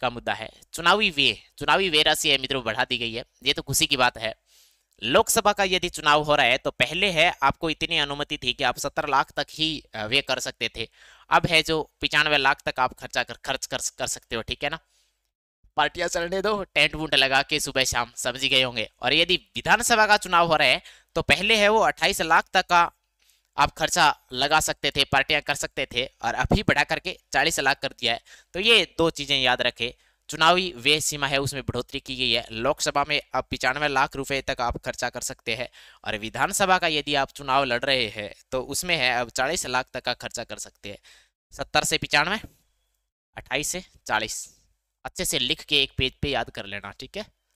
का मुद्दा है चुनावी व्यय चुनावी व्यय राशि है मित्रों बढ़ा दी गई है ये तो खुशी की बात है लोकसभा का यदि चुनाव हो रहा है तो पहले है आपको इतनी अनुमति थी कि आप सत्तर लाख तक ही व्यय कर सकते थे अब है जो पिचानवे लाख तक आप खर्चा कर खर्च कर, कर सकते हो ठीक है ना पार्टियां चलने दो टेंट वूंट लगा के सुबह शाम समझ गए होंगे और यदि विधानसभा का चुनाव हो रहा है तो पहले है वो अट्ठाईस लाख तक का आप खर्चा लगा सकते थे पार्टियां कर सकते थे और अभी बढ़ा करके चालीस लाख कर दिया है तो ये दो चीज़ें याद रखें चुनावी व्यय सीमा है उसमें बढ़ोतरी की गई है लोकसभा में आप पिचानवे लाख रुपए तक आप खर्चा कर सकते हैं और विधानसभा का यदि आप चुनाव लड़ रहे हैं तो उसमें है अब चालीस लाख तक का खर्चा कर सकते हैं सत्तर से पिचानवे अट्ठाईस से चालीस अच्छे से लिख के एक पेज पे याद कर लेना ठीक है